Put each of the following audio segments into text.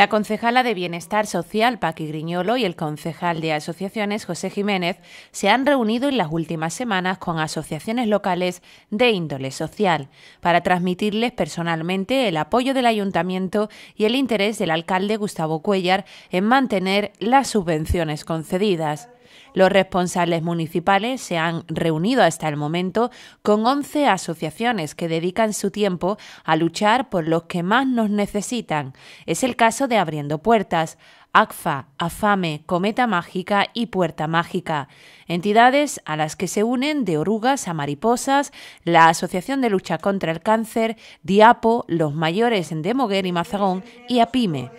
La concejala de Bienestar Social, Paqui Griñolo, y el concejal de Asociaciones, José Jiménez, se han reunido en las últimas semanas con asociaciones locales de índole social para transmitirles personalmente el apoyo del ayuntamiento y el interés del alcalde Gustavo Cuellar en mantener las subvenciones concedidas. Los responsables municipales se han reunido hasta el momento con 11 asociaciones que dedican su tiempo a luchar por los que más nos necesitan. Es el caso de Abriendo Puertas, ACFA, AFAME, Cometa Mágica y Puerta Mágica, entidades a las que se unen de orugas a mariposas, la Asociación de Lucha contra el Cáncer, Diapo, los mayores en Demoguer y Mazagón y APIME.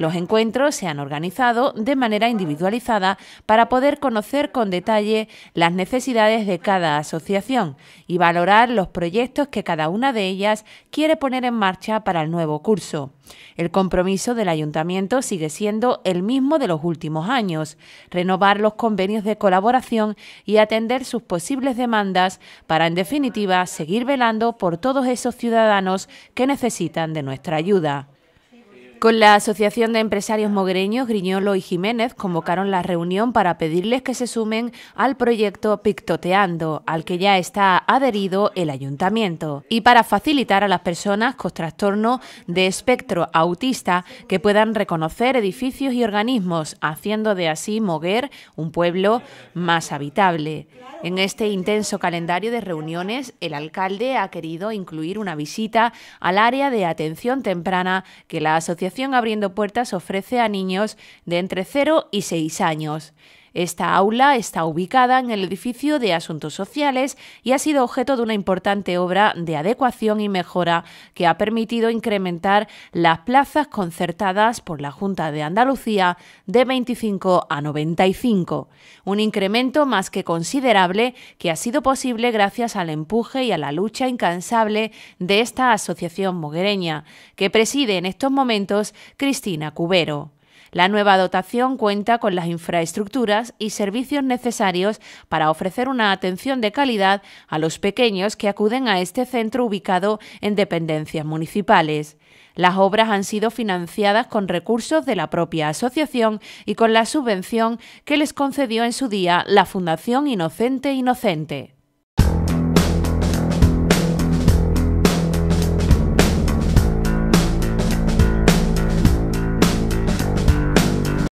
Los encuentros se han organizado de manera individualizada para poder conocer con detalle las necesidades de cada asociación y valorar los proyectos que cada una de ellas quiere poner en marcha para el nuevo curso. El compromiso del ayuntamiento sigue siendo el mismo de los últimos años, renovar los convenios de colaboración y atender sus posibles demandas para, en definitiva, seguir velando por todos esos ciudadanos que necesitan de nuestra ayuda. Con la Asociación de Empresarios Mogreños, Griñolo y Jiménez convocaron la reunión para pedirles que se sumen al proyecto Pictoteando, al que ya está adherido el ayuntamiento, y para facilitar a las personas con trastorno de espectro autista que puedan reconocer edificios y organismos, haciendo de así Moguer un pueblo más habitable. En este intenso calendario de reuniones, el alcalde ha querido incluir una visita al área de atención temprana que la Asociación Abriendo Puertas ofrece a niños de entre 0 y 6 años. Esta aula está ubicada en el edificio de Asuntos Sociales y ha sido objeto de una importante obra de adecuación y mejora que ha permitido incrementar las plazas concertadas por la Junta de Andalucía de 25 a 95, un incremento más que considerable que ha sido posible gracias al empuje y a la lucha incansable de esta asociación moguereña, que preside en estos momentos Cristina Cubero. La nueva dotación cuenta con las infraestructuras y servicios necesarios para ofrecer una atención de calidad a los pequeños que acuden a este centro ubicado en dependencias municipales. Las obras han sido financiadas con recursos de la propia asociación y con la subvención que les concedió en su día la Fundación Inocente Inocente.